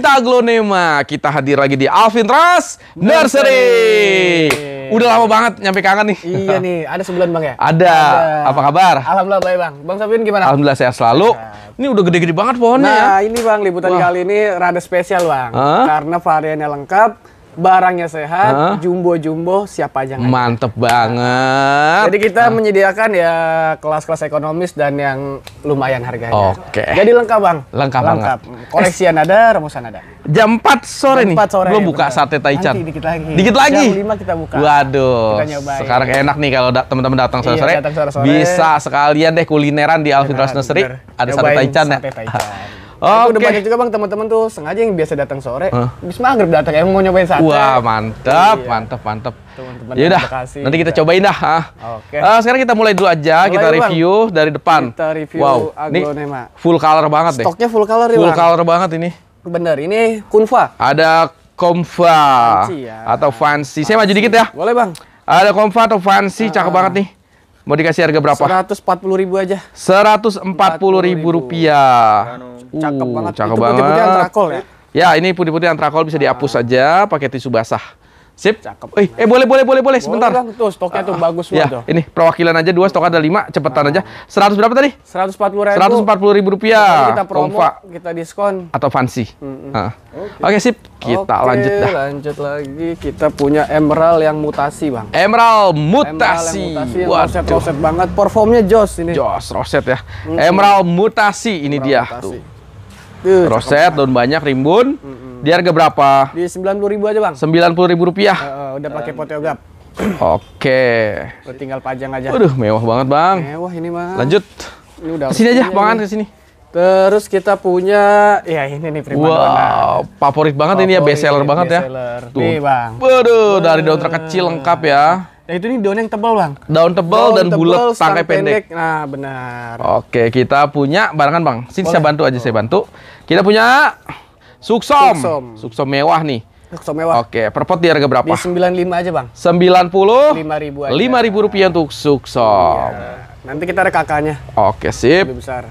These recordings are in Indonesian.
pecinta Aglonema. Kita hadir lagi di Alvin Ras Nursery. Udah lama banget nyampe kangen nih. Iya nih, ada sebulan Bang ya? Ada. ada. Apa kabar? Alhamdulillah baik Bang. Bang Sabin gimana? Alhamdulillah sehat selalu. Nah. Ini udah gede-gede banget pohonnya ya. nah, ya. ini Bang liputan Wah. kali ini rada spesial Bang. Huh? Karena variannya lengkap barangnya sehat, jumbo jumbo-jumbo siapa aja Mantep banget. Jadi kita huh? menyediakan ya kelas-kelas ekonomis dan yang lumayan harganya. Oke. Okay. Jadi lengkap bang. Lengkap, lengkap. banget. Koleksian ada, remusan ada. Jam 4 sore Jam 4 nih. sore. Belum buka bener. sate taichan. Nanti dikit lagi. Dikit lagi. Jam 5 kita buka. Waduh. Kita nyobain. Sekarang enak nih kalau da teman-teman datang sore-sore. Iya, datang sore-sore. Bisa sekalian deh kulineran di Alfitras Nursery. Ada sate taichan ya. Sate taichan. Oh, udah banyak juga bang teman-teman tuh sengaja yang biasa datang sore, huh? bis maghrib datang emang mau nyobain sate. Wah mantap, iya. mantap, mantap. Teman-teman ya udah, nanti kita cobain dah. Ah. Oke. Okay. Uh, sekarang kita mulai dulu aja, mulai kita review bang. dari depan. Kita review wow. Aglonema. Ini full color banget deh. Stoknya full color ya Full bang. color banget ini. Bener, ini Kunfa. Ada Komfa ya. atau fancy. fancy. Saya maju dikit ya. Boleh bang. Ada Komfa atau fancy, uh, cakep banget nih. Mau dikasih harga berapa? 140 ribu aja. 140 ribu rupiah. Uh, cakep banget. Cakep Itu banget. Putih-putih antrakol ya? Ya, ini putih-putih antrakol bisa dihapus saja ah. pakai tisu basah. Sip. Cakep. Eh, eh boleh boleh boleh boleh sebentar. Boleh, tuh stoknya tuh uh, bagus ya, tuh. Ini perwakilan aja dua stok ada lima, cepetan aja. 100 berapa tadi? 140 ribu. 140 ribu rupiah. Kita promo, Kompa. kita diskon. Atau fancy. Hmm, -hmm. uh. Oke okay. okay, sip, kita okay, lanjut dah. lanjut lagi. Kita punya Emerald yang mutasi, Bang. Emerald mutasi. Emerald yang mutasi, roset, roset banget. Performnya jos ini. Jos, roset ya. -hmm. Emerald mutasi ini Emerald dia mutasi. tuh. roset, daun banyak, rimbun. -hmm di harga berapa? Di sembilan puluh ribu aja bang. sembilan puluh ribu rupiah. Uh, uh, udah pakai fotogap. Oke. Okay. Tinggal pajang aja. Waduh, mewah banget bang. Mewah ini bang. Lanjut. Ini udah. Sini aja, bang ke sini. Terus kita punya, ya ini nih prima Wow, favorit banget favorit, ini ya, best seller banget ya. bestseller. ya. Tuh. Nih bang. Waduh, dari daun terkecil lengkap ya. Nah itu nih daun yang tebal bang. Daun tebal daun dan bulat, tangkai pendek. pendek. Nah benar. Oke, kita punya barengan bang. Sini Boleh. saya bantu aja, saya bantu. Kita punya Suksom. Suksom. Suksom mewah nih. Suksom mewah. Oke, pot di harga berapa? Di 95 aja, Bang. 90? 5 ribu aja. 5 ribu rupiah untuk Suksom. Iya. Nanti kita ada kakaknya. Oke, sip. Lebih besar.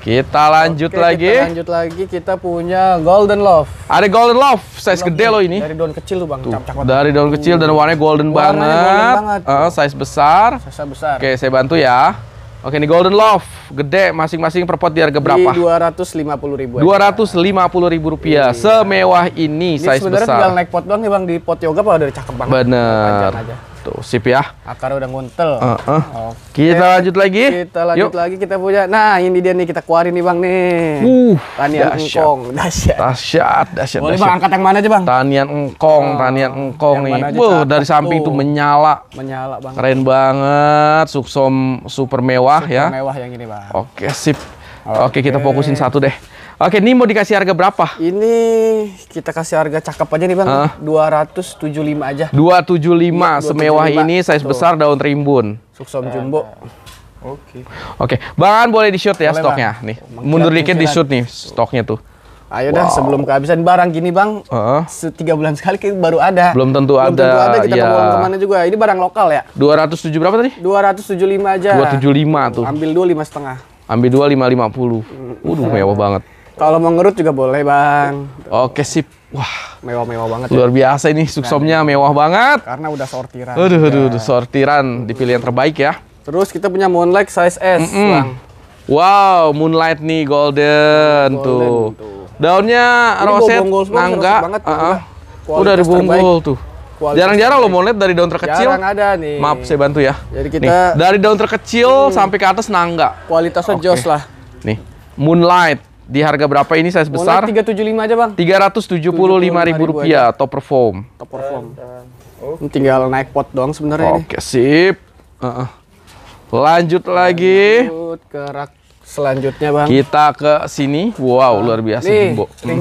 Kita lanjut Oke, lagi. Kita lanjut lagi kita punya Golden Love. Ada Golden Love, size Love gede loh ini. Dari daun kecil tuh bang. Tuh, cap dari daun kecil dan warnanya golden warnanya banget. Golden banget. Uh, size besar. Size besar. Oke, saya bantu ya. Oke, ini Golden Love, gede masing-masing per pot di harga berapa? Di puluh ribu. puluh ribu rupiah, iya. semewah ini, ini size besar. Ini Sebenarnya tinggal naik pot doang nih ya, bang di pot yoga, pak udah cakep banget. Bener. Tuh, sip ya. Akar udah nguntel. Uh, uh. Kita lanjut lagi. Kita lanjut Yuk. lagi kita punya. Nah, ini dia nih kita keluarin nih Bang nih. Uh, tanian dasyat. engkong. Dahsyat. Dahsyat, dahsyat. Boleh Bang angkat yang mana aja Bang? Tanian engkong, oh, tanian engkong nih. Wow, dari samping tuh. menyala. Menyala Bang. Keren banget, suksom super mewah ya. super ya. mewah yang ini Bang. Oke, sip. Oke, okay, kita fokusin satu deh. Oke, ini mau dikasih harga berapa? Ini kita kasih harga cakep aja nih, Bang. Uh. 275 aja. 275, ya, 275. semewah ini size Tuh. besar daun rimbun. Suksom nah. jumbo. Eh, oke. Oke, Bang boleh di-shoot ya boleh, stoknya bang. nih. mungkin Mundur dikit di-shoot nih stoknya tuh. Ayo wow. dah sebelum kehabisan barang gini bang, uh -huh. tiga bulan sekali kita baru ada. Belum tentu Belum ada. Belum tentu ada kita ya. kemana juga. Ini barang lokal ya. 207 berapa tadi? 275 aja. 275 tuh. Ambil 25 setengah. Ambil 2550. Mm. Waduh mewah banget. Kalau mau ngerut juga boleh, Bang. Oke, sip. Wah, mewah-mewah banget. Ya. Luar ya. biasa ini suksomnya mewah banget. Karena udah sortiran. Aduh, aduh, aduh sortiran di pilihan terbaik ya. Terus kita punya Moonlight size S, mm -mm. Bang. Wow, Moonlight nih golden, golden tuh. tuh. Daunnya ini roset, nangga. Udah dibunggul tuh. Jarang-jarang lo mau lihat dari daun terkecil. Jarang ada nih. Maaf, saya bantu ya. Jadi kita nih, dari daun terkecil hmm. sampai ke atas nangga. Kualitasnya okay. jos lah. Nih, Moonlight di harga berapa ini size besar? tujuh lima aja, Bang. lima ribu rupiah top perform. Top perform. Okay. Tinggal naik pot doang sebenarnya Oke, okay, sip. Uh -uh. Lanjut lagi. Lanjut ke rak selanjutnya, Bang. Kita ke sini. Wow, nah, luar biasa Nih, Jumbo. Ring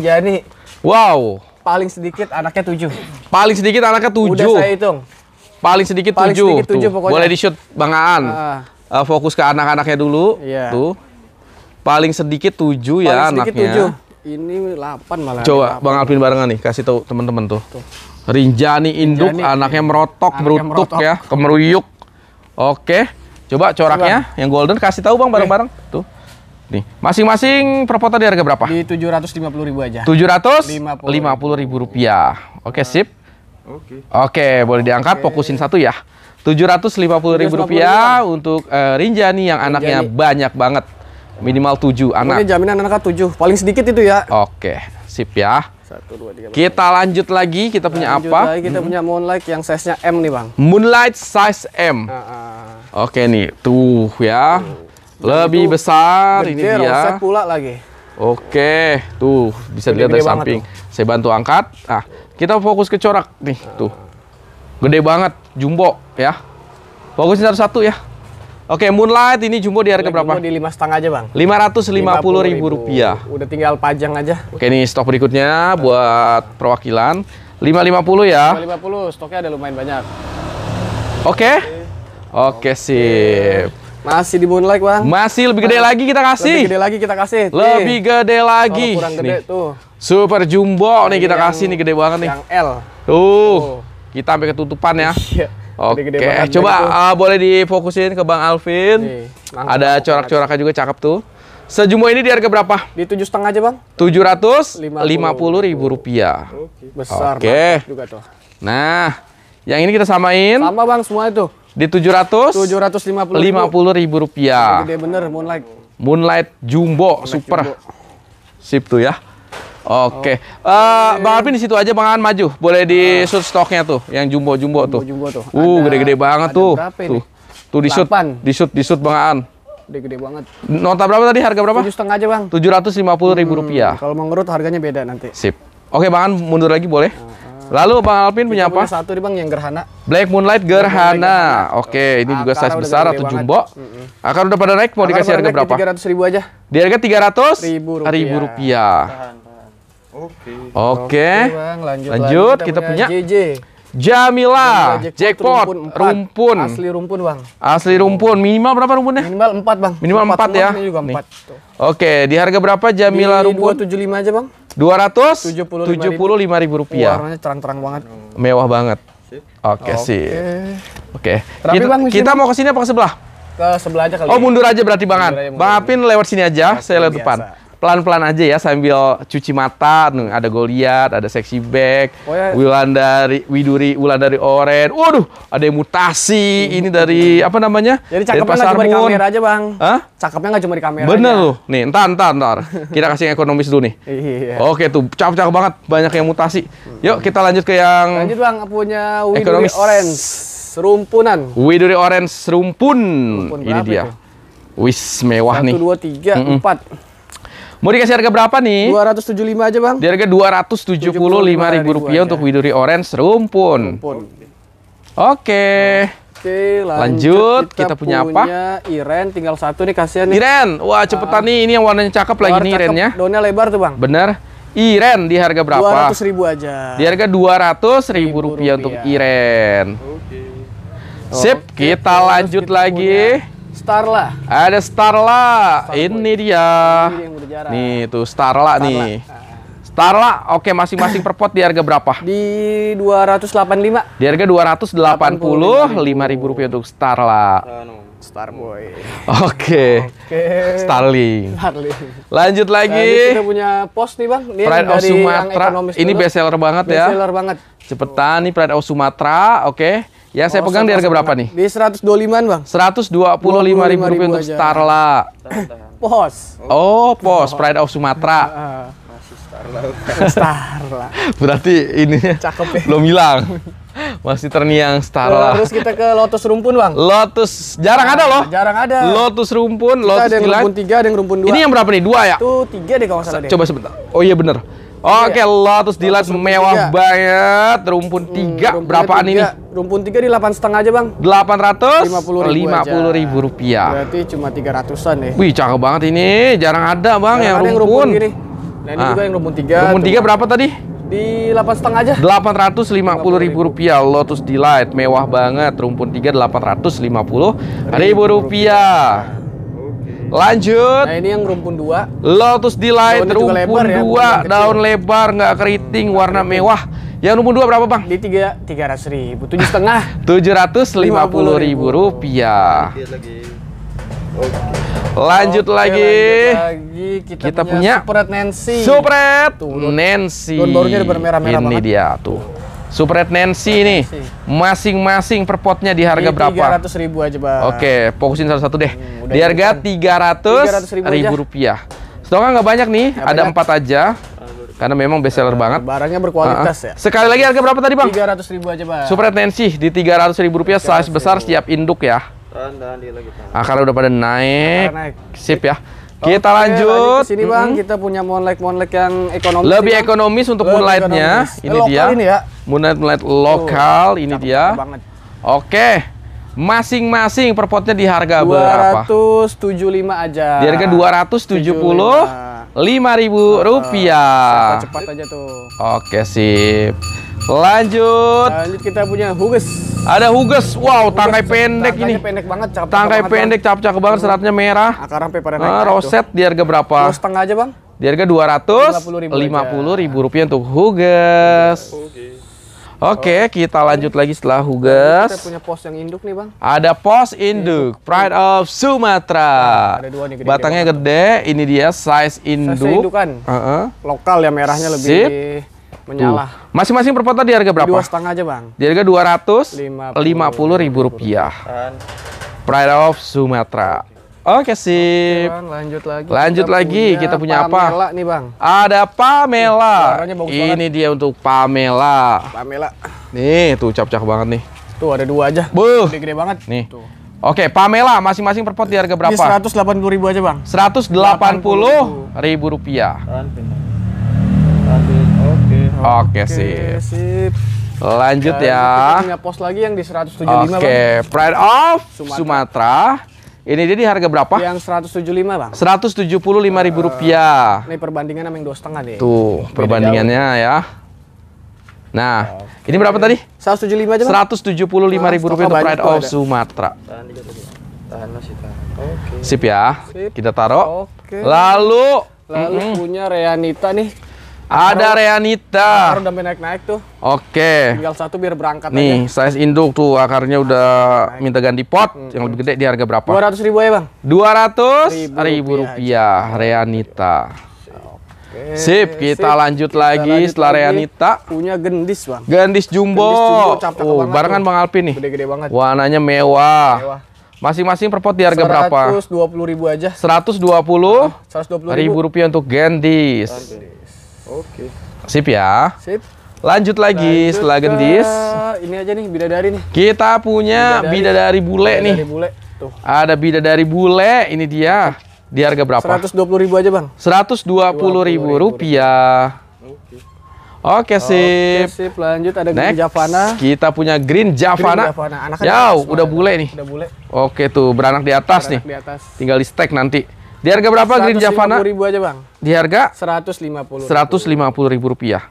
Wow. Paling sedikit anaknya tujuh. Paling sedikit anaknya tujuh. Udah saya hitung. Paling sedikit tujuh. Paling sedikit tujuh. pokoknya. Boleh di-shoot Bang Aan. Uh. Uh, fokus ke anak-anaknya dulu. Yeah. Tuh. Paling sedikit tujuh ya sedikit anaknya. 7. Ini 8 malah. Coba 8. Bang Alvin barengan nih kasih tahu teman-teman tuh. tuh. Rinjani induk Rinjani, anaknya merotok, anaknya berutuk merotok. ya, kemeruyuk. Oke. Coba coraknya Coba. yang golden kasih tahu Bang bareng-bareng. Tuh. Nih, masing-masing perpota di harga berapa? Di ribu aja. Tujuh ratus lima puluh ribu rupiah. Oke, sip. Oke. Oke, boleh diangkat Oke. fokusin satu ya. Tujuh ratus lima puluh ribu rupiah untuk uh, Rinjani yang Rinjani. anaknya banyak banget. Minimal 7 anak. jaminan anaknya 7. Paling sedikit itu ya. Oke, sip ya. Satu, dua, tiga, kita lanjut lagi, kita lanjut punya apa? Lagi kita hmm. punya Moonlight yang size-nya M nih, Bang. Moonlight size M. Uh, uh. Oke nih, tuh ya. Lebih itu besar ini dia. pula lagi. Oke, tuh bisa dilihat dari samping. Tuh. Saya bantu angkat. Ah, kita fokus ke corak nih, uh. tuh. Ah. Gede banget, jumbo ya. Fokusnya satu-satu ya. Oke, Moonlight ini jumbo di harga berapa? di lima setengah aja bang. Lima ratus lima puluh ribu rupiah. Udah tinggal pajang aja. Oke, ini stok berikutnya buat perwakilan. Lima lima puluh ya. Lima lima puluh, stoknya ada lumayan banyak. Oke. Oke, okay, sip. Masih di Moonlight bang. Masih lebih gede lagi kita kasih. Lebih gede lagi kita kasih. Nih. Lebih gede lagi. Oh, kurang gede nih. tuh. Super jumbo nih kita yang, kasih nih gede banget nih. Yang L. Tuh. Oh. Kita sampai ketutupan ya. Iya. Oke, gede eh, coba uh, boleh difokusin ke Bang Alvin. Nih, Ada corak coraknya juga cakep tuh. Sejumbo ini di harga berapa? Di tujuh setengah aja bang. Tujuh ratus lima puluh ribu rupiah. Oke. Besar. Oke. Juga Nah, yang ini kita samain. Sama bang, semua itu. Di tujuh ratus. Tujuh ratus lima puluh. Lima puluh ribu rupiah. Gede bener, moonlight. Moonlight jumbo, moonlight super. Jumbo. Sip tuh ya. Oke. Okay. Uh, eh, Bang Alvin di situ aja Bang An maju. Boleh di eh. shoot stoknya tuh yang jumbo-jumbo tuh. Jumbo tuh. Uh, gede-gede banget tuh. Tuh. Tuh di shoot. Di shoot, di shoot Bang An. Gede-gede banget. Nota berapa tadi? Harga berapa? Tujuh setengah aja bang. Tujuh ratus lima puluh ribu hmm, rupiah. Kalau mengerut harganya beda nanti. Sip. Oke bang An, mundur lagi boleh. Nah, ah. Lalu Bang Alvin punya apa? Punya satu nih Bang yang gerhana. Black Moonlight gerhana. Oke, okay, ini juga size besar atau jumbo. Mm Akar udah pada naik mau dikasih harga berapa? 300 ribu aja. Di harga 300 ribu rupiah. Ribu rupiah. Oke. Oke. Bang, lanjut. Lanjut lagi. kita, kita punya, punya JJ. Jamila, jackpot, jackpot rumpun, rumpun, asli rumpun bang, asli rumpun minimal berapa rumpunnya? Minimal 4 bang, minimal 4, 4 ya. Ini juga 4. Gitu. Oke, di harga berapa Jamila di rumpun? 275 aja bang. 275 ribu rupiah. Warnanya terang-terang banget. Mewah banget. Oke okay, sih. Oke. Okay. Kita, bang, kita mau ke sini apa ke sebelah? Ke sebelah aja kali. Oh ya. mundur aja berarti bangan. Bang Apin lewat sini aja, Masih saya lewat biasa. depan pelan-pelan aja ya sambil cuci mata. Nih, ada Goliat, ada Sexy Back, oh, ya. Wulandari, Widuri, dari Oren. Waduh, ada yang mutasi. Hmm. Ini dari apa namanya? Jadi cakepnya nggak cuma di kamera aja bang. Hah? Cakepnya nggak cuma di kamera. Bener loh. Nih, entar, entar, entar. Kita kasih yang ekonomis dulu nih. iya. Oke tuh, cakep-cakep banget. Banyak yang mutasi. Yuk kita lanjut ke yang. Lanjut bang, punya Widuri ekonomis. Orange. Serumpunan. Widuri Orange serumpun. ini dia. Itu? Wis mewah 1, nih. Satu dua tiga empat. Mau dikasih harga berapa nih? 275 aja bang. Di harga 275 ribu rupiah untuk Widuri Orange rumpun. rumpun. Oke. Oke, lanjut, lanjut kita, kita punya, punya apa? Iren tinggal satu nih kasihan nih. Iren, wah cepetan uh, nih ini yang warnanya cakep lagi nih Iren Irennya. Daunnya lebar tuh, Bang. Bener. Iren di harga berapa? 200 ribu aja. Di harga 200 ribu rupiah, rupiah. untuk Iren. Oke. Sip, kita Oke, lanjut kita lagi. Punya Starla. Ada Starla. Starboy. Ini dia. Ini nih tuh Starla, Starla. nih. Ah, ah. Starla. Oke, masing-masing per pot di harga berapa? Di 285. Di harga 285 ribu rupiah untuk Starla. Starboy. Oke. Oke. Starling. Starling. Lanjut lagi. Nah, kita punya pos nih, Bang. Ini Pride of Sumatera. Ini best seller banget best -seller ya. Best seller banget. Cepetan oh. nih Pride of Sumatera, oke. Okay. Ya, oh, saya pegang di harga berapa nih? Di 125-an, Bang. 125 ribu rupiah untuk aja. Starla. Pos. Oh, Pos, Pride of Sumatera. Masih Starla. Starla. Berarti ini Cakep, ya. belum hilang. Masih terngiang Starla. Terus kita ke Lotus Rumpun, Bang. Lotus jarang ada loh. Jarang ada. Lotus Rumpun, kita Lotus yang rumpun 3, ada rumpun 2. Ini yang berapa nih? Dua ya? Tuh 3 deh kalau salah deh. Coba sebentar. Oh iya benar. Oke, iya. Lotus delight mewah banget. Rumpun hmm, tiga hmm, berapaan 3, ini? Rumpun tiga di delapan setengah aja, Bang. Delapan ratus lima puluh ribu rupiah. Berarti cuma tiga ratusan ya. Wih, cakep banget ini. Jarang ada, Bang, Jarang yang, ada rumpun. yang rumpun. gini. Nah, ini ah. juga yang rumpun tiga. Rumpun 3 berapa tadi? di delapan setengah aja. Delapan ratus lima puluh ribu rupiah Lotus Delight mewah banget rumpun tiga delapan ratus lima puluh ribu rupiah. Lanjut. Nah, ini yang rumpun dua. Lotus Delight Daunnya rumpun lebar, ya, dua, ya, daun lebar nggak keriting, warna mewah. Yang rumpun dua berapa bang? Di tiga tiga ratus ribu, tujuh setengah. Tujuh ratus lima puluh ribu rupiah. Lanjut Oke, lagi. Lanjut lagi kita, kita punya, punya Supret Nancy. Supret Nancy. Ini dia tuh. Supret Nancy ini masing-masing per potnya di harga 300 iya, berapa? 300 ribu aja bang. Oke, fokusin satu-satu deh. Hmm, di gitu harga 300, kan. 300 ribu, ribu rupiah. Stoknya nggak banyak nih, gak ada empat aja. Karena memang best seller nah, banget. Barangnya berkualitas uh ah, -huh. Ah. ya. Sekali lagi harga berapa tadi bang? 300 ribu aja bang. Supret Nancy di 300 ribu rupiah, 300 size besar, siap induk ya. Tahan, tahan, dia lagi tahan. Ah, kalau udah pada naik, nah, naik. sip ya. Kita Oke, lanjut. Sini bang, mm -hmm. kita punya moonlight moonlight yang ekonomis. Lebih sih, ekonomis untuk Lebih moonlightnya. Ini eh, dia. Ini ya. Moonlight moonlight lokal. Oh, ini dia. Banget. Oke. Masing-masing perpotnya di harga 275 berapa? 275 aja. Di harga 275 5000 rupiah. Cepat, cepat aja tuh. Oke sip. Lanjut. Lanjut kita punya huges. Ada huges. Wow, huges. tangkai pendek ini. pendek banget, cakep. Tangkai banget, pendek, cakep cakep banget, seratnya merah. Akar sampai pada eh, naik. Uh, roset di harga berapa? Dua setengah aja, Bang. Di harga dua ratus lima puluh ribu rupiah untuk huges. Oke, oh. kita lanjut lagi setelah hugas. Kita punya pos yang induk nih, Bang. Ada pos induk, Pride of sumatra nah, ada dua nih Batangnya gede, ini dia size induk. Size indukan. Uh -uh. Lokal ya merahnya lebih Sip menyala Masing-masing perpotong di harga berapa? Dua setengah aja bang. Di harga dua ratus lima puluh ribu rupiah. Pride of Sumatera. Oke sip. Oke, lanjut lagi. Lanjut kita lagi punya kita punya apa? Pamela nih bang. Ada Pamela. Ini dia untuk Pamela. Pamela. Nih tuh cap-cap banget nih. Tuh ada dua aja. Buh. Gede, -gede banget. Nih. Tuh. Oke, Pamela masing-masing per di harga berapa? Di 180 ribu aja bang. 180 ribu rupiah. Kan, Oke, okay, sip. sip. Lanjut Dan ya. Kita punya pos lagi yang di 175 Oke, okay. Bang. Pride of Sumatera. Sumatera. Ini dia di harga berapa? Yang 175 bang. 175 ribu rupiah. Eh, ini perbandingan sama yang 2,5 deh. Tuh Beda perbandingannya jauh. ya. Nah, Oke. ini berapa tadi? 175 aja. Bang? 175 ribu rupiah untuk Pride of ada. Sumatera. Tahan tahan masih tahan. Oke. Sip ya. Sip. Kita taruh. Oke. Lalu. Lalu mm -hmm. punya Reanita nih ada Reanita. Baru udah naik-naik tuh. Oke. Tinggal satu biar berangkat Nih, aja. size induk tuh akarnya udah naik. minta ganti pot. Hmm. Yang lebih gede di harga berapa? 200 ribu ya bang? 200 ribu, ribu rupiah. rupiah. Reanita. Oke, Sip, kita sip. lanjut kita lagi lanjut setelah lagi. Reanita. Punya gendis bang. Gendis jumbo. Gendis jumbo oh, banget barengan bang Alpin nih. Gede-gede banget. Warnanya mewah. mewah. Masing-masing per pot di harga 120 berapa? 120 ribu aja. 120, ah, 120 ribu. ribu rupiah untuk gendis. Gendis. Oke. Sip ya. Sip. Lanjut lagi Lanjut setelah ke... gendis. Ini aja nih bidadari nih. Kita punya bidadari, bidadari bule bidadari nih. Bule. Tuh. Ada bidadari bule, ini dia. Di harga berapa? puluh ribu aja, Bang. puluh ribu rupiah. Oke. Oke sip. Oke, sip. Lanjut ada Next, Green Javana. Kita punya Green Javana. Green Javana. Yow, udah bule nih. Udah bule. Oke tuh, beranak di atas beranak nih. Di atas. Tinggal di stack nanti. Di harga berapa Green Javana? Rp150.000 aja bang. Di harga? 150. 150 ribu rupiah.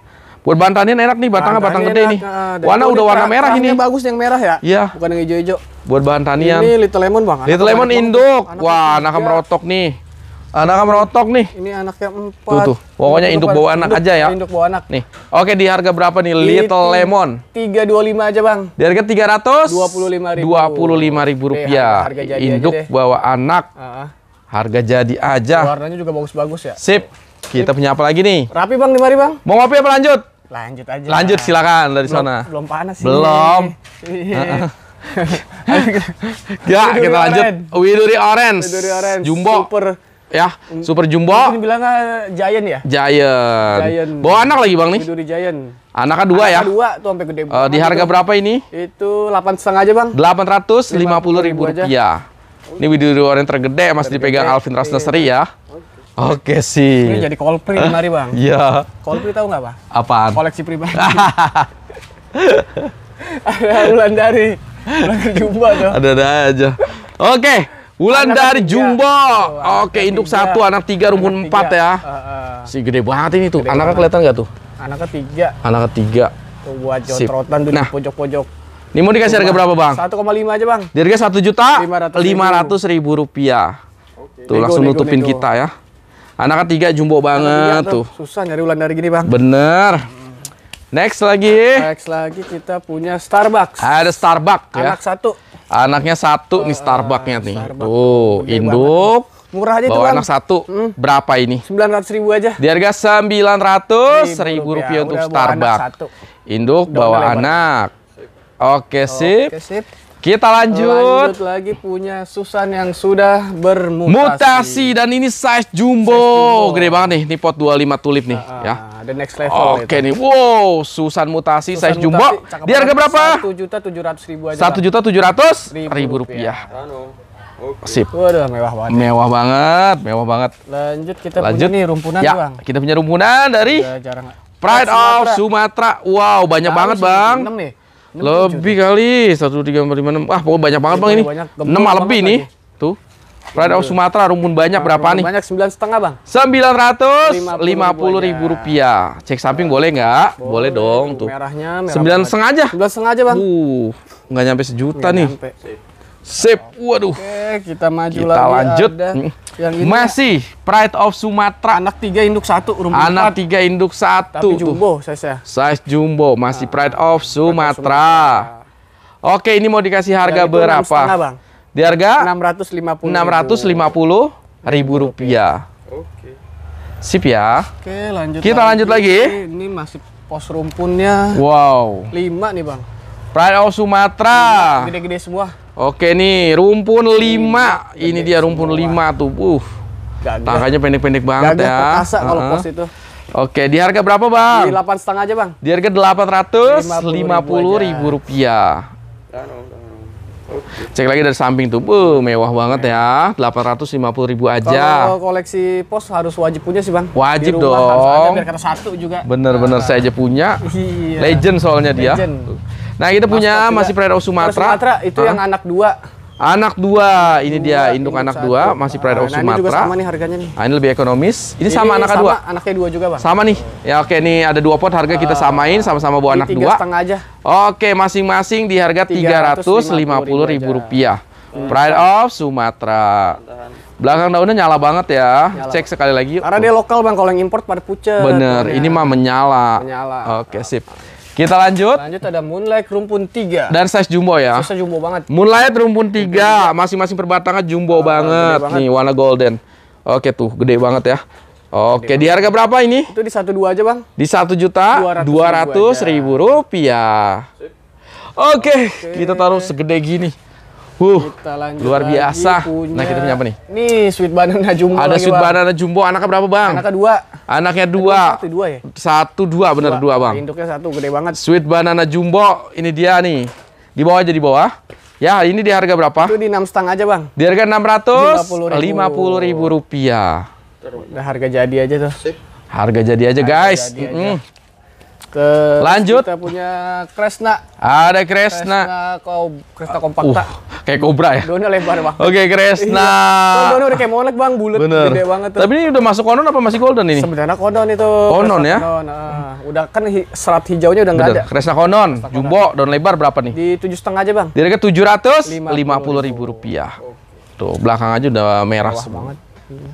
Buat bantanin enak nih, batangnya batang gede nih. uh, Warna udah warna merah ini. bagus yang merah ya? Iya. Bukan yang hijau-hijau. Buat bantanian. Ini Little Lemon bang. Little Lemon induk. anak Wah, anaknya merotok nih. Anaknya merotok nih. Ini anaknya empat. Tuh, tuh. Pokoknya induk bawa anak aja ya. Induk bawa anak. Nih. Oke, di harga berapa nih Little ini Lemon? 325 aja, Bang. Di harga 300? 25 ribu. 25 ribu rupiah. Induk bawa anak. Ah, ah. Harga jadi aja. Warnanya juga bagus-bagus ya. Sip. Kita punya apa lagi nih? Rapi Bang, dimari Bang. Mau ngopi apa lanjut? Lanjut aja. Lanjut silakan dari belum, sana. Belum panas sih. Belum. ya, kita lanjut. Widuri Orange. Widuri Orange. Jumbo. Super ya, hmm. super jumbo. Mungkin bilangnya eh, Giant ya? Giant. Giant. Bawa anak lagi Bang nih. Widuri Giant. Anaknya dua anak ya? Dua tuh sampai gede. Uh, di harga berapa ini? Itu delapan setengah aja Bang. Delapan ratus lima puluh ribu rupiah. Ini video Widodo yang tergede masih dipegang Alvin Rasnaseri ya. Oke sih. Ini jadi kolpri eh, kemari bang. Iya. Kolpri tahu nggak pak? Apaan? Koleksi pribadi. ada bulan dari bulan jumbo tuh. Ada ada aja. Oke. Okay. Bulan dari Jumbo. Oke, Oke, induk tiga. satu, anak tiga, rumpun empat ya. Uh, uh. Si gede banget ini tuh. Anaknya kelihatan nggak tuh? Anak ketiga. Anak ketiga. Tuh buat jontrotan tuh nah. di pojok-pojok ini mau dikasih harga berapa bang? 1,5 aja bang. Di harga 1 juta 500 ribu, ribu rupiah. Okay. Tuh nego, langsung nutupin nego. kita ya. Anak ketiga jumbo banget tuh. tuh. Susah nyari ulang dari gini bang. Bener. Next lagi. Next lagi kita punya Starbucks. Ada Starbucks Anak ya. Anak satu. Anaknya satu uh, nih eh, Starbucksnya nih. Starbucks. Tuh, Gede induk. Banget. Murah aja Bawa anak satu. Hmm. Berapa ini? Sembilan ratus ribu aja. Di harga ratus ribu rupiah, rupiah untuk Starbucks. Induk bawa anak. Oke, sip. Oke, sip. Kita lanjut. Lanjut lagi punya Susan yang sudah bermutasi. Mutasi dan ini size jumbo. Size jumbo. Gede banget nih, ini pot 25 tulip nih uh, uh, ya. Ah, the next level Oke okay, nih. Wow, Susan mutasi Susan size mutasi, jumbo. Di harga berapa? 1.700.000 aja. 1.700.000 ribu rupiah. Anu. Okay. Sip. Waduh, mewah banget. Mewah banget, mewah banget. Lanjut kita Lanjut. punya nih rumpunan, ya, Bang. Kita punya rumpunan dari Pride of Sumatera. Wow, banyak Harus banget, Bang. 6 nih. Lebih kali satu tiga lima enam. Ah pokoknya banyak banget bang iya, ini. Enam lebih nih. Lagi. Tuh. Pride of iya. Sumatera rumpun banyak berapa rumpun nih? Banyak sembilan setengah bang. Sembilan ratus lima puluh ribu rupiah. Cek samping iya. boleh nggak? Boleh, boleh dong tuh. Merahnya sembilan setengah aja. Sembilan setengah aja bang. Uh, nggak nyampe sejuta gak nih. Nyampe. Sip, waduh. Oke, kita maju kita lagi. Kita lanjut. Ada hmm. yang ini Masih Pride of Sumatera. Anak tiga induk satu, rumah Anak empat. tiga induk satu. Tapi jumbo size ya? Size jumbo, masih nah, Pride of Sumatera. Oke, ini mau dikasih harga berapa? Setengah, bang. Di harga ratus lima ribu, ribu rupiah. Oke. Sip ya. Oke, lanjut. Kita lagi. lanjut lagi. Ini masih pos rumpunnya. Wow. lima nih, Bang. Pride of Sumatera. Gede-gede semua. Oke nih, rumpun 5. Ini dia rumpun 5 tuh. Uh. Tangkanya pendek-pendek banget Gagah ya. Gagah kalau pos itu. Oke, di harga berapa bang? Di delapan setengah aja bang. Di harga delapan ratus lima puluh ribu rupiah. Cek lagi dari samping tuh, uh, mewah banget ya. Delapan ratus lima puluh ribu aja. Kalau koleksi pos harus wajib punya sih bang. Wajib dong. Harus ada biar satu juga. Bener-bener nah. saya aja punya. Iya. Legend soalnya Legend. dia. Nah kita punya masih Pride of Sumatera. Sumatera itu Hah? yang anak dua. Anak dua, ini dua, dia induk anak satu. dua, masih Pride of nah, Ini juga sama nih harganya nih. Nah, ini lebih ekonomis. Ini, ini sama anak dua. Anaknya dua juga bang. Sama nih. Ya oke nih ada dua pot harga kita eh, samain sama-sama buat anak dua. setengah aja. Oke masing-masing di harga tiga ratus lima puluh ribu rupiah. Hmm. Pride of Sumatera. Belakang daunnya nyala banget ya. Nyala. Cek sekali lagi. Karena dia lokal bang, kalau yang import pada pucet. Bener. Iya. Ini mah menyala. Menyala. Oke sip. Kita lanjut. Lanjut ada Moonlight rumpun 3. Dan size jumbo ya. Size jumbo banget. Moonlight rumpun 3, masing-masing perbatangan jumbo ah, banget. banget. Nih warna golden. Oke tuh, gede banget ya. Oke, di harga berapa ini? Itu di satu dua aja, Bang. Di satu juta dua ratus ribu rupiah. Oke, Oke, kita taruh segede gini. Huh, luar biasa. punya... Nah, kita punya apa nih? Nih, sweet banana jumbo. Ada sweet bang. banana jumbo. Anaknya berapa, Bang? Anaknya dua. Anaknya dua. satu dua ya? Satu dua, bener dua, dua Bang. Induknya satu, gede banget. Sweet banana jumbo, ini dia nih. Di bawah aja di bawah. Ya, ini di harga berapa? Itu di enam setengah aja, Bang. Di harga enam ratus lima puluh ribu rupiah. Udah harga jadi aja tuh. Harga jadi aja, harga guys. Jadi mm Terus Lanjut. Kita punya Kresna. Ada Kresna. Kresna, kau Kresna kompakta. Uh. Kayak kobra ya. Daunnya lebar banget. Oke, okay, Chris. Nah, iya. daunnya udah kayak molek Bang, bulat gede banget. Tuh. Tapi ini udah masuk konon apa masih golden ini? Sebenarnya konon itu. Konon ya? Konon. Nah, udah kan hi serat hijaunya udah nggak ada. Kresna konon, Kresna jumbo, daun lebar berapa nih? Di tujuh setengah aja, Bang. Di harga tujuh ratus lima puluh ribu rupiah. Tuh, belakang aja udah merah Wah, Banget. Iya.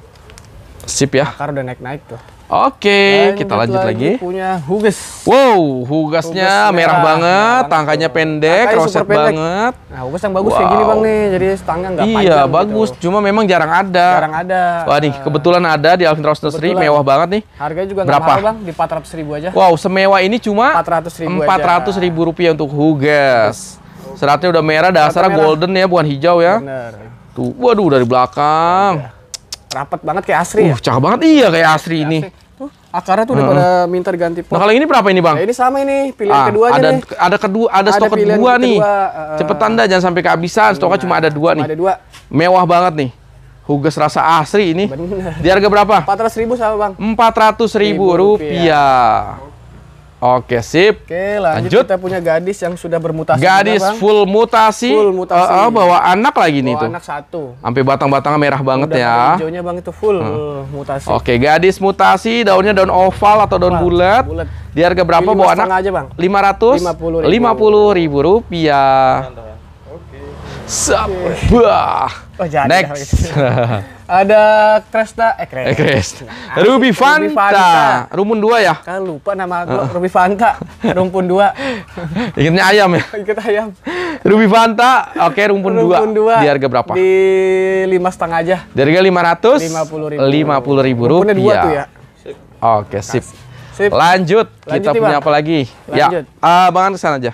Sip ya. Karena udah naik-naik tuh. Oke, okay, kita lanjut lagi. Punya hugas. Wow, Hugasnya hugas merah, merah banget, merah tangkanya pendek, tangkanya roset banget. Nah, Hugas yang bagus wow. kayak gini Bang nih. Jadi tangga nggak iya, panjang Iya, bagus. Gitu. Cuma memang jarang ada. Jarang ada. Wah, nih kebetulan ada di Alvin Ross Nursery, mewah banget nih. Harganya juga Berapa? mahal, Bang, di 400 ribu aja. Wow, semewah ini cuma 400 ribu 400 ribu rupiah untuk Hugas. Seratnya udah merah, dasarnya golden ya, bukan hijau ya. Bener. Tuh, waduh dari belakang. Bener. Iya rapat banget kayak asri ya? uh, ya. cakep banget iya kayak asri kayak ini. Asri. Akarnya tuh udah pada minta ganti. pot. Nah, kalau ini berapa ini, Bang? Nah, ini sama ini, pilihan ah, kedua aja nih. Ada kedua, ada, ada stok kedua nih. uh, Cepetan dah jangan sampai kehabisan, stoknya cuma ada dua nih. Ada dua. Mewah banget nih. Hugas rasa asri ini. Bener. Di harga berapa? Empat ratus ribu sama bang. 400 ribu, ribu rupiah. rupiah. Oke, sip. Oke, lanjut, lanjut. kita punya gadis yang sudah bermutasi. Gadis juga, full mutasi. Full mutasi. Uh, uh, bawa anak lagi bawa nih tuh. anak satu. Sampai batang-batangnya merah banget Udah ya. hijaunya bang itu full hmm. mutasi. Oke, gadis mutasi, daunnya daun oval atau daun bulat. Bulat. Di harga berapa bawa anak? aja, Bang. 500 50 ribu. 50 ribu rupiah. Oke. Okay. Sabah. Okay. Oh, jadi Next. Ada Cresta, eh Cresta. Eh, Kresta. Ah, Ruby Fanta. Ruby Fanta. Rumun dua ya? Kan lupa nama aku, uh. Ah. Ruby Fanta. Rumpun dua. Ingatnya ayam ya? Ingat ayam. Ruby Fanta, oke okay, rumpun, rumpun dua. Di harga berapa? Di lima setengah aja. Di harga lima ratus? Lima puluh ribu. Lima puluh ribu rupiah. Rumpunnya 2 tuh ya? Oke, okay, sip. sip. Lanjut, Lanjut kita punya bang. apa lagi? Ya. Lanjut. Ya, uh, Bang kesana aja.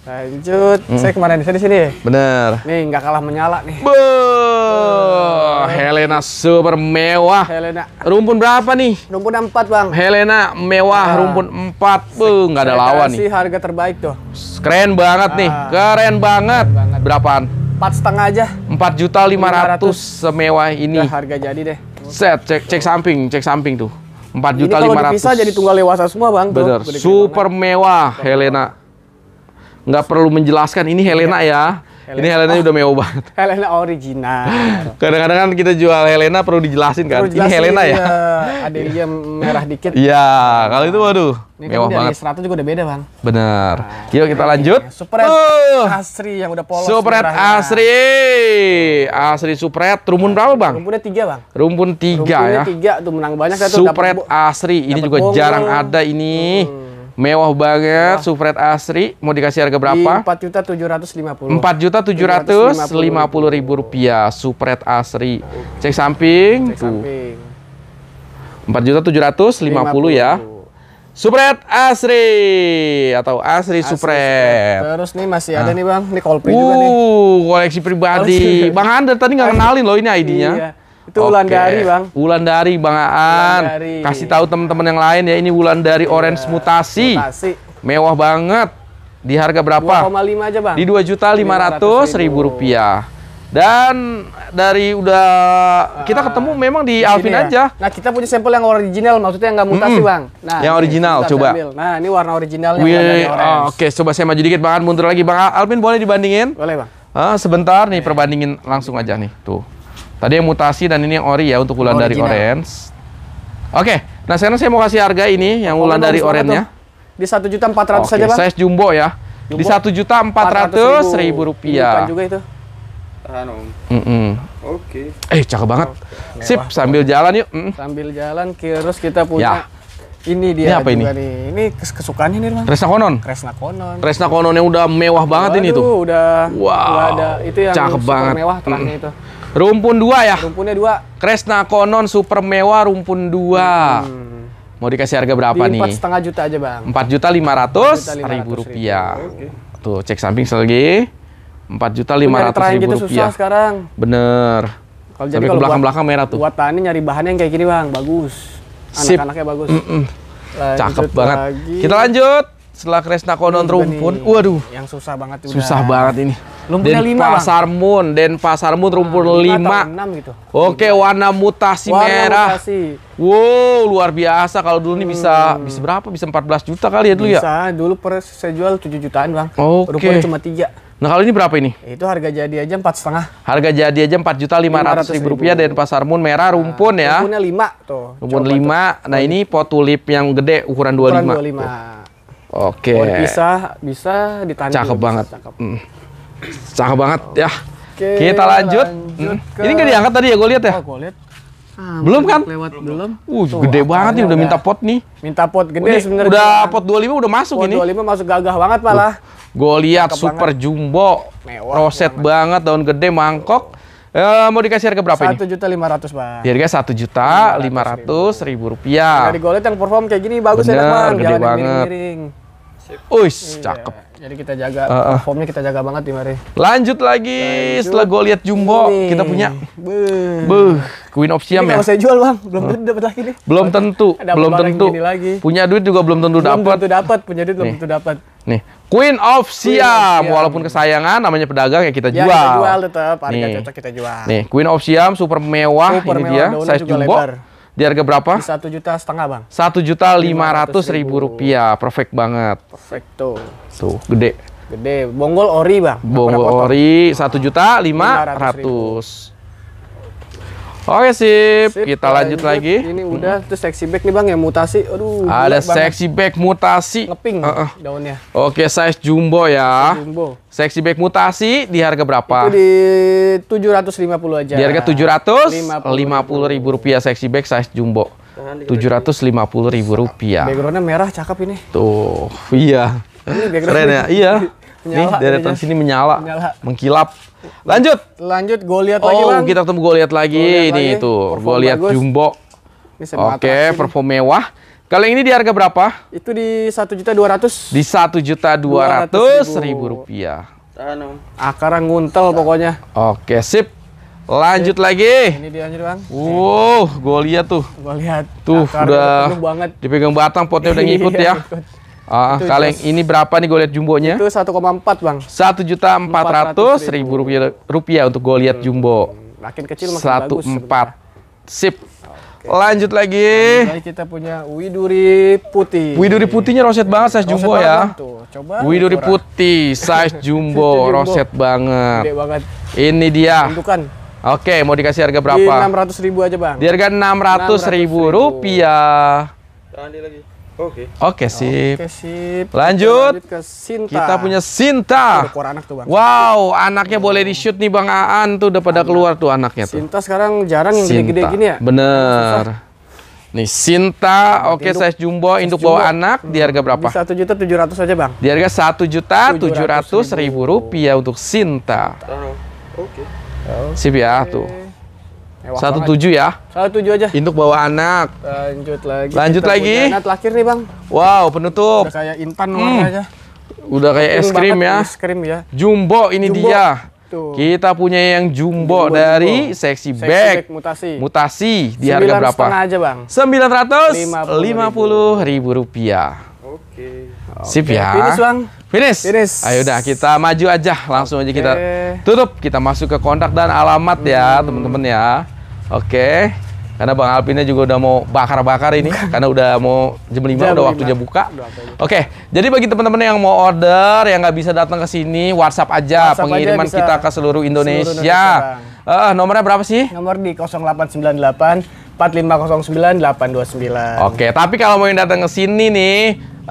Lanjut, hmm. saya kemarin saya di sini. Bener. Nih nggak kalah menyala nih. Be oh. Helena super mewah. Helena. Rumpun berapa nih? Rumpun empat bang. Helena mewah, ah. rumpun empat Be nggak ada lawan nih. harga terbaik tuh. Keren banget ah. nih, keren banget. banget. Berapaan? Empat setengah aja. Empat juta lima ratus semewah ini. Udah harga jadi deh. Set, cek cek samping, cek samping tuh. Empat juta lima ratus. Ini jadi tunggal dewasa semua bang. Bener. super mewah Helena nggak perlu menjelaskan ini Helena iya. ya. Helena. Ini Helena oh, udah mewah oh, banget. Helena original. Kadang-kadang kan kita jual Helena perlu dijelasin kan. Perlu ini Helena ya. Iya. Ada dia merah dikit. Iya, kalau itu waduh. Ini kan mewah banget. banget. 100 juga udah beda, Bang. Benar. Nah, Yuk kita lanjut. Supret uh. Asri yang udah polos. Supret Asri. Asri Supret. Rumpun berapa, Bang? Rumpunnya tiga, Bang. Rumpun tiga Rumpunnya ya. tiga tuh menang banyak. Supret dapet, Asri. Ini juga jarang ada ini. Hmm Mewah banget, 500. Supret Asri. Mau dikasih harga berapa? Empat juta tujuh ratus lima puluh. Empat juta tujuh ratus lima puluh ribu rupiah, Supret Asri. Cek samping. Cek tuh. samping. Empat juta tujuh ratus lima puluh ya. Supret Asri atau Asri, Asri Supret. Terus nih masih nah. ada nih Bang, ini Colpri uh, juga nih. Uh, koleksi pribadi. Bang Ander tadi nggak iya. kenalin loh ini ID-nya. Iya. Itu Wulan Dari Bang. Wulan Dari Bang Aan. Kasih tahu teman-teman yang lain ya, ini Wulan Dari iya, Orange Mutasi. Mutasi. Mewah banget. Di harga berapa? 2,5 aja, Bang. Di dua juta lima ratus ribu rupiah. Dan dari udah uh, kita ketemu memang di Alvin ya. aja. Nah, kita punya sampel yang original, maksudnya nggak mutasi, mm -hmm. Bang. Nah, yang original coba. Ambil. Nah, ini warna originalnya oh, Oke, okay. coba saya maju dikit, Bang. Mundur lagi, Bang. Alvin boleh dibandingin? Boleh, Bang. Uh, sebentar nih perbandingin langsung aja nih. Tuh. Tadi yang mutasi dan ini yang ori ya untuk ulan dari orange. Oke, nah sekarang saya mau kasih harga ini yang ulan dari orange ya. Di satu juta empat ratus saja bang. Size jumbo ya. Jumbo? Di satu juta empat ratus ribu rupiah. juga itu. Mm -mm. Oke. Okay. Eh cakep banget. Okay. Sip, sambil jalan yuk. Mm. Sambil jalan, terus kita punya. Ya. Ini dia ini apa juga ini? nih. Ini kesukaannya nih, Bang. Kresna Konon. Kresna Konon. Kresna Konon yang udah mewah banget Waduh, ini tuh. udah. Wow. ada itu yang cakep banget. mewah terakhir mm. itu. Rumpun dua ya? Rumpunnya dua. Kresna Konon super mewah rumpun dua. Hmm. Mau dikasih harga berapa Di nih? Empat juta aja bang. Empat juta lima ratus ribu rupiah. Ribu. Okay. Tuh cek samping lagi. Empat juta lima ratus ribu gitu rupiah. Susah sekarang. Bener. Kalau jadi kalau belakang belakang merah tuh. Buat tani nyari bahan yang kayak gini bang, bagus. Anak-anaknya bagus. Mm -mm. Cakep Cakep banget. Kita lanjut. Setelah Kresna Konon rumpun. Waduh. Yang susah banget. Susah udah. banget ini. Lumpurnya Den lima Pasar bang. Moon, Den Pasar Moon rumpur nah, lima. Enam gitu. Oke, warna mutasi warna merah. Mutasi. Wow, luar biasa. Kalau dulu hmm. bisa bisa berapa? Bisa 14 juta kali ya dulu bisa. ya? Bisa, dulu per saya jual 7 jutaan, Bang. Oke. Okay. Rumpurnya cuma tiga. Nah kalau ini berapa ini? Itu harga jadi aja empat setengah. Harga jadi aja empat juta lima ratus ribu rupiah dan pasar moon merah nah, rumpun ya. Rumpunnya lima tuh. Rumpun lima. Nah ini pot tulip yang gede ukuran dua lima. Oke. Bisa bisa ditanam. Cakep banget. cakep. Mm. Cakep banget ya. Oke, kita lanjut. lanjut hmm. ke... Ini nggak diangkat tadi ya, gue lihat ya. Oh, gua liat. Ah, belum kan? Lewat belum. Uh, Tuh, gede banget nih udah minta pot nih. Minta pot gede sebenarnya. Udah kan? pot 25 udah masuk pot ini. 25 masuk gagah banget malah. Gue lihat super banget. jumbo. Mewah, roset mewah. banget daun gede mangkok. E, mau dikasih harga berapa 1 ini? Satu juta lima bang. Harga satu juta lima ratus ribu rupiah. Dari golet yang perform kayak gini bagus ya, Bener, enak bang. Gede Jangan banget. Miring -miring. Uish, iya. cakep. Jadi kita jaga uh, ah, uh. Ah. formnya kita jaga banget di mari. Lanjut lagi Lanjut. setelah gue lihat jumbo ini. kita punya Beuh. Queen of Siam ini ya. Kalau saya jual bang, belum tentu dapat lagi nih. Belum tentu, Ada belum tentu. Lagi. Punya duit juga belum tentu dapat. Belum tentu dapat, punya duit belum tentu dapat. Nih, Queen of Siam, Queen Siam. walaupun kesayangan namanya pedagang ya kita ya, jual. Kita jual tetap, harga cocok kita jual. Nih, Queen of Siam super mewah super ini mewah, dia, size jumbo. Lebar di harga berapa? Di satu juta setengah bang. Satu juta lima ratus ribu rupiah, perfect banget. Perfect tuh. Tuh gede. Gede. Bonggol ori bang. Bonggol ori satu juta lima ratus. Oke sip. sip, kita lanjut, lanjut lagi. Ini hmm. udah tuh seksi back nih bang ya mutasi. Aduh. Ada seksi back mutasi. Ngeping uh -uh. daunnya. Oke size jumbo ya. jumbo. Seksi back mutasi di harga berapa? Itu di puluh aja. Di harga lima puluh ribu rupiah seksi back size jumbo. Tujuh ratus lima puluh ribu rupiah. Backgroundnya merah, cakep ini. Tuh, iya. Ini Keren ya, iya. Menyala, nih deretan sini menyala, menyala, mengkilap. Lanjut. Lanjut lihat oh, lagi, Bang. kita ketemu gue lihat lagi. ini tuh Gue lihat Jumbo. Oke, perform mewah. Kalau ini di harga berapa? Itu di satu juta dua ratus. Di satu juta dua ratus ribu rupiah. Akar nguntel pokoknya. Oke, sip. Lanjut sip. lagi. Ini dia lanjut, Bang. Wow, gue lihat tuh. Gue lihat. Tuh, Akar udah banget. dipegang batang potnya udah ngikut iya, ya. Ah, itu kaleng just, ini berapa nih Goliath jumbonya? Itu 1,4 bang. Satu juta empat ratus ribu rupiah, rupiah untuk Goliath hmm. jumbo. Makin kecil makin 1, bagus. empat. Sip. Okay. Lanjut lagi. Nah, kita punya widuri putih. Widuri putihnya roset banget size roset jumbo banget ya. Tuh. Coba. Widuri kurang. putih size jumbo, jumbo. roset banget. Gede banget. Ini dia. Bentukan. Oke, mau dikasih harga berapa? Di 600 ribu aja bang. Di harga 600, 600 ribu, ribu rupiah. Tahan lagi. Oke. Okay. Oke, okay, sip. okay, sip. Lanjut. Kita, lanjut ke Kita punya Sinta. anak tuh, Bang. Wow, anaknya hmm. boleh di-shoot nih Bang Aan tuh udah pada Anak. keluar tuh anaknya tuh. Sinta sekarang jarang yang gede-gede gini ya? Bener. Nih Sinta, oke okay, size jumbo, size induk jumbo. bawa anak di harga hmm, berapa? Satu juta tujuh ratus aja bang. Di harga satu juta tujuh ratus ribu rupiah untuk Sinta. Oke. Okay. okay. Sip ya tuh satu tujuh ya. Satu tujuh aja. Induk bawa anak. Lanjut lagi. Lanjut Kita lagi. Anak terakhir nih bang. Wow penutup. Udah kayak intan hmm. warnanya. Udah kayak es krim ya. Es krim ya. Jumbo ini Jumbo. dia. Tuh. Kita punya yang jumbo, jumbo dari jumbo. Sexy, seksi Back. mutasi. Mutasi di harga berapa? aja, Bang. 950 ribu. ribu rupiah. Oke. Okay. Sip ya. Finish, Bang. Finish. Finish. Ayo udah kita maju aja, langsung okay. aja kita tutup, kita masuk ke kontak dan alamat ya, hmm. ya, teman-teman ya. Oke. Karena Bang Alpinnya juga udah mau bakar-bakar ini karena udah mau jam 5 jam udah 5. waktunya buka. Oke, jadi bagi teman-teman yang mau order yang nggak bisa datang ke sini WhatsApp aja WhatsApp pengiriman aja kita ke seluruh Indonesia. Seluruh uh, eh, nomornya berapa sih? Nomor di 0898 dua sembilan. Oke, tapi kalau mau yang datang ke sini nih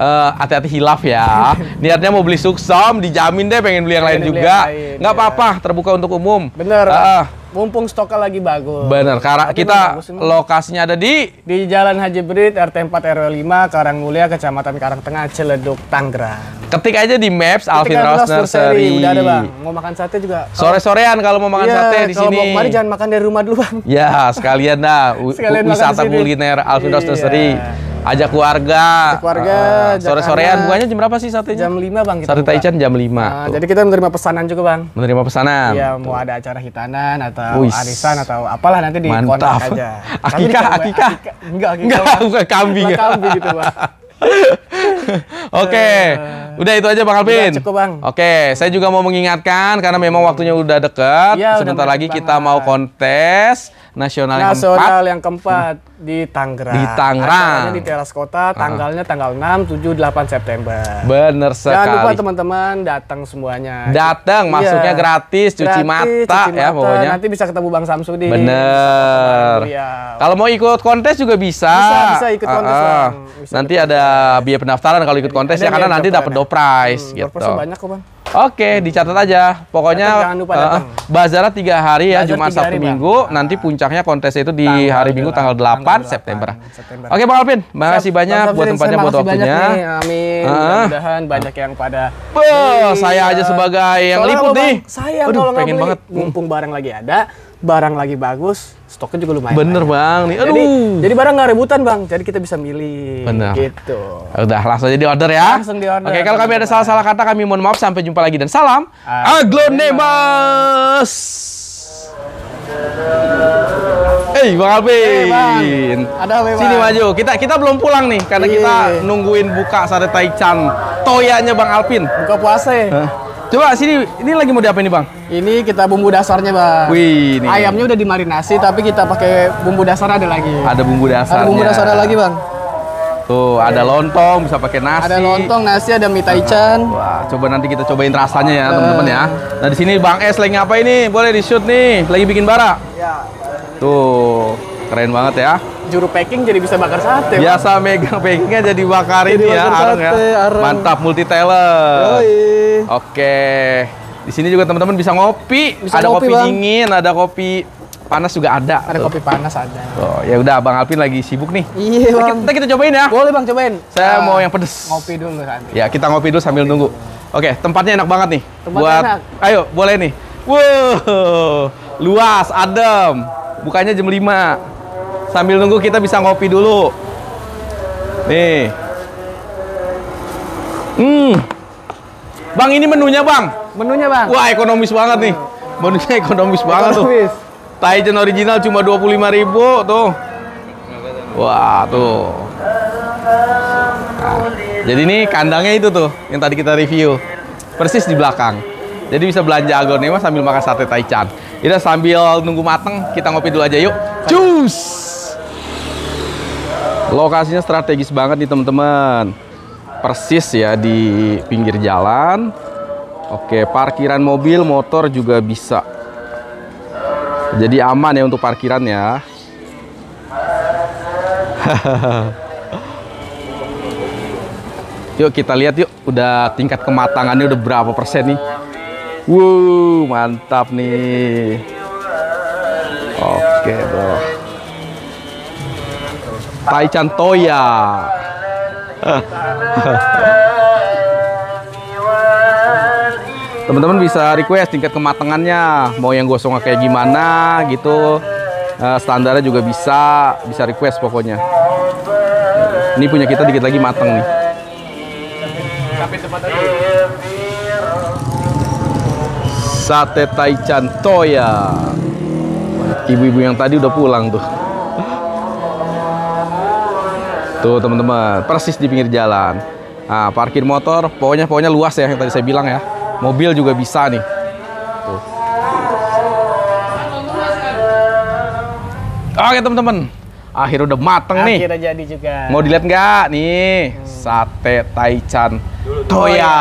hati eh, hati-hati hilaf ya. Niatnya mau beli suksom, dijamin deh pengen beli yang lain juga. Nggak iya. apa-apa, terbuka untuk umum. Bener. Uh, Mumpung stoknya lagi bagus. Bener, karena kita lokasinya ada di di Jalan Haji Brit RT 4 RW 5 Karangmulia Kecamatan Karang Tengah Ciledug Tanggerang. Ketik aja di Maps Ketik Alvin Rosner Nursery. Udah ada bang. Mau makan sate juga. Sore-sorean kalau mau makan iya, sate di sini. Kalau mau kemari jangan makan dari rumah dulu bang. Ya sekalian dah. sekalian wisata kuliner Alvin Ross Nursery. Iya. Ajak keluarga. Ajak keluarga. Uh, Sore-sorean bukanya jam berapa sih satenya? Jam 5 Bang kita. Sate Taichan jam 5. Uh, ah, jadi kita menerima pesanan juga Bang. Menerima pesanan. Iya, mau ada acara hitanan atau Uish. arisan atau apalah nanti di kontak aja. akikah, akikah. Enggak, akika, Enggak, bukan kambing. Bukan kambing gitu Bang. Oke, okay. Eh, udah itu aja Bang Alvin. Ya, cukup Bang. Oke, okay. saya juga mau mengingatkan karena memang waktunya udah deket. Ya, Sebentar udah lagi banget. kita mau kontes nasional, nasional yang keempat. Nasional yang keempat di Tangerang. Di Tangerang. di teras kota, ah. tanggalnya tanggal 6, 7, 8 September. Bener sekali. Jangan lupa teman-teman datang semuanya. Datang, iya. masuknya gratis, cuci, gratis mata, cuci ya, mata ya pokoknya. Nanti bisa ketemu Bang Samsudi. Bener. Kalau mau ikut kontes juga bisa. Bisa, bisa ikut ah, kontes. Uh, uh. Bisa nanti ada biaya pendaftaran kalau ikut kontes ya, karena nanti dapat ya. do price hmm, gitu. banyak kok Bang. Oke, dicatat aja. Pokoknya uh, bazar tiga hari ya, Jumat Sabtu Minggu. Bang. Nah. Nanti puncaknya kontes itu di tanggal hari Minggu tanggal 8, tanggal 8 September. September. Oke, Bang Alvin, kasih banyak buat tempatnya, buat waktunya. amin. Uh, Mudah-mudahan banyak yang pada. Be, saya aja sebagai yang liput nih. Saya Aduh, pengen banget. Hmm. Mumpung barang lagi ada, barang lagi bagus, stoknya juga lumayan. Bener banyak. bang, nih. Jadi, jadi barang nggak rebutan bang, jadi kita bisa milih. Bener. Gitu. Udah langsung jadi order ya. Langsung di order. Oke, kalau kami ada salah-salah kata kami mohon maaf. Sampai jumpa lagi dan salam aglonemas. Eh, hey, Bang Alvin. Hey, eh, Ada apa, Sini maju. Kita kita belum pulang nih karena Iyi. kita iya. nungguin buka sate taichan. Toyanya Bang Alvin. Buka puasa ya. Huh? Coba sini, ini lagi mau diapain nih bang? Ini kita bumbu dasarnya bang. Wih, ini. Ayamnya udah dimarinasi, tapi kita pakai bumbu dasar ada lagi. Ada bumbu dasar. bumbu dasar ada lagi bang. Tuh, ada lontong, bisa pakai nasi. Ada lontong, nasi, ada mie taichan. Wah, coba nanti kita cobain rasanya ya, teman-teman ya. Nah, di sini Bang S lagi ngapain nih? Boleh di-shoot nih, lagi bikin bara. Ya. Tuh. Keren banget ya. Juru packing jadi bisa bakar sate. Biasa bang. megang packingnya jadi ya, bakar jadi ini bakar ya, sate, ya. Mantap multi talent. Oke. Di sini juga teman-teman bisa ngopi. Bisa ada ngopi, kopi bang. dingin, ada kopi panas juga ada. Ada tuh. kopi panas ada. Oh, ya udah Bang Alvin lagi sibuk nih. Iya, Bang. Kita, kita, kita cobain ya. Boleh Bang cobain. Saya uh, mau yang pedes. Ngopi dulu nanti. Ya, kita ngopi dulu sambil ngopi nunggu. Dulu. Oke, tempatnya enak banget nih. Tempat buat enak. Ayo, boleh nih. Wow. Luas, adem. Bukanya jam 5. Sambil nunggu kita bisa ngopi dulu. Nih. Hmm. Bang ini menunya bang. Menunya bang. Wah ekonomis banget nih. Menunya ekonomis, ekonomis. banget tuh. Taijen original cuma lima ribu tuh. Wah tuh. Nah, jadi ini kandangnya itu tuh yang tadi kita review. Persis di belakang. Jadi bisa belanja agonema sambil makan sate taichan. Kita sambil nunggu mateng, kita ngopi dulu aja yuk. Cus! Lokasinya strategis banget nih teman-teman. Persis ya di pinggir jalan. Oke, parkiran mobil, motor juga bisa. Jadi aman ya untuk parkiran ya. yuk kita lihat yuk, udah tingkat kematangannya udah berapa persen nih. Wow, mantap nih. Oke, bro. Chan Toya. Teman-teman bisa request tingkat kematangannya, mau yang gosong kayak gimana gitu. Eh, standarnya juga bisa, bisa request pokoknya. Ini punya kita dikit lagi mateng nih. Sate Taichan Toya. Ibu-ibu yang tadi udah pulang tuh. Tuh teman-teman, persis di pinggir jalan. Nah, parkir motor, pokoknya pokoknya luas ya yang tadi saya bilang ya. Mobil juga bisa nih. Tuh. Oke teman-teman, akhirnya udah mateng Akhirnya nih. Akhirnya jadi juga. Mau dilihat nggak nih sate Taichan Toya,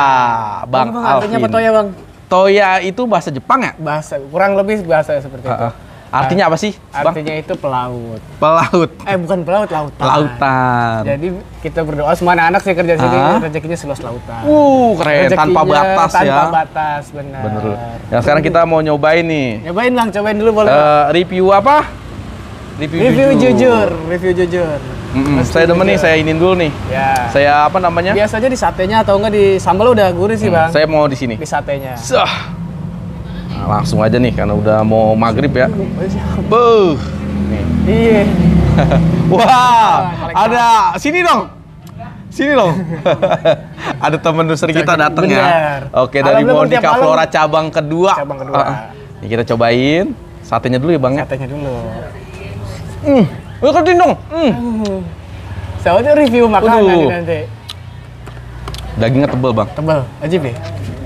Bang, bang Alvin. Toya Toya itu bahasa Jepang ya? Bahasa kurang lebih bahasa seperti uh -uh. itu. Artinya apa sih? Bang? Artinya itu pelaut. Pelaut. Eh bukan pelaut, lautan. Lautan. Jadi kita berdoa semua anak-anak sih kerja sini ah? rezekinya seluas lautan. Uh, keren rezekinya tanpa batas tanpa ya. Tanpa batas, benar. Bener. Yang sekarang kita mau nyobain nih. Nyobain Bang, cobain dulu boleh. Uh, review apa? Review, review jujur. jujur, review jujur. Mm -mm. Saya demen nih, saya ingin dulu nih. Ya. Saya apa namanya? Biasanya di satenya atau enggak di sambal udah gurih sih, hmm. Bang. Saya mau di sini. Di satenya. Sah. Nah, langsung aja nih karena udah mau maghrib ya. Beuh. Iya. Wah, ada sini dong. Sini dong. ada teman dosen kita datang ya. Oke, dari Monica Flora cabang kedua. Cabang kedua. Ah, ini kita cobain satenya dulu ya, Bang. Ya? Satenya dulu. Hmm. Ikutin dong. Hmm. Saya review makanan nanti. Dagingnya tebel bang. Tebel, aja ya.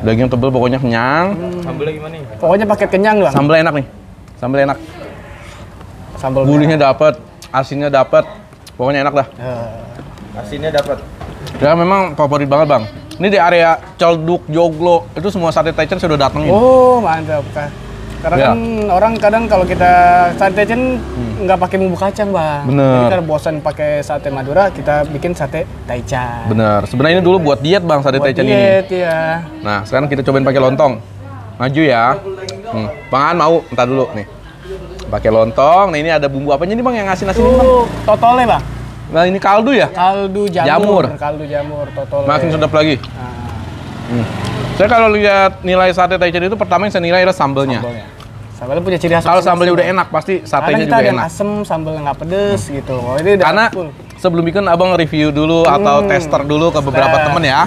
Dagingnya tebel, pokoknya kenyang. Hmm. Sambelnya gimana nih? Pokoknya paket kenyang bang. Sambel enak nih, sambel enak. Sambel. Gurihnya dapat, asinnya dapat, pokoknya enak dah. Uh. Asinnya dapat. Ya memang favorit banget bang. Ini di area Colduk Joglo, itu semua sate Taichan sudah datengin. Oh mantap kak. Karena ya. kan orang kadang kalau kita sate Cen hmm. nggak hmm. pakai bumbu kacang, Bang. Bener. Jadi karena bosan pakai sate Madura, kita bikin sate taichan. Bener. Sebenarnya ini dulu buat diet, Bang, sate taichan ini. Diet, ya. Nah, sekarang kita cobain pakai lontong. Maju ya. Hmm. Bang mau, entar dulu nih. Pakai lontong. Nah, ini ada bumbu apanya nih, Bang, yang ngasih nasi ini, Bang? Totole, Bang. Nah, ini kaldu ya? Kaldu jamur. jamur. Kaldu jamur, totole. Makin sedap lagi. Nah. Hmm. Saya kalau lihat nilai sate Taichan itu pertama yang saya nilai adalah sambelnya. Sambelnya. Sambalnya punya ciri khas. Kalau sambelnya udah enak pasti satenya juga enak. Karena kita ada asem, sambal nggak pedes hmm. gitu. Oh, ini udah Karena full. sebelum bikin abang review dulu hmm. atau tester dulu ke beberapa nah. temen ya.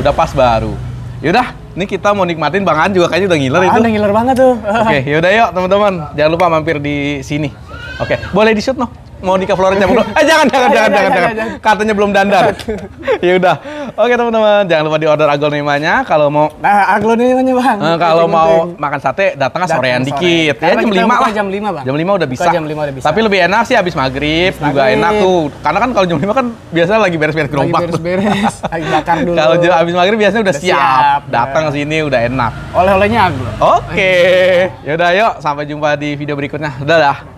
Udah pas baru. Yaudah, ini kita mau nikmatin Bang An juga kayaknya udah ngiler itu. Udah ngiler banget tuh. Oke, okay, yaudah yuk teman-teman. Jangan lupa mampir di sini. Oke, okay. boleh di shoot noh? Mau nikah Florence belum. Eh oh, iya, iya, jangan jangan jangan jangan jangan. Katanya belum dandan. ya udah. Oke teman-teman, jangan lupa di order aglonimanya kalau mau Nah, aglonimanya Bang. Eh, kalau mau makan sate datang sorean dikit. Ya jam 5 lah. Jam 5, Bang. Jam 5 udah bisa. Jam 5 udah bisa. Tapi lebih enak sih habis maghrib juga enak tuh. Karena kan kalau jam 5 kan biasanya lagi beres-beres gerobak. Beres-beres. Lagi bakar dulu. Kalau habis maghrib biasanya udah siap. Datang ke sini udah enak. Oleh-olehnya aglon. Oke. Ya udah yuk sampai jumpa di video berikutnya. Dadah.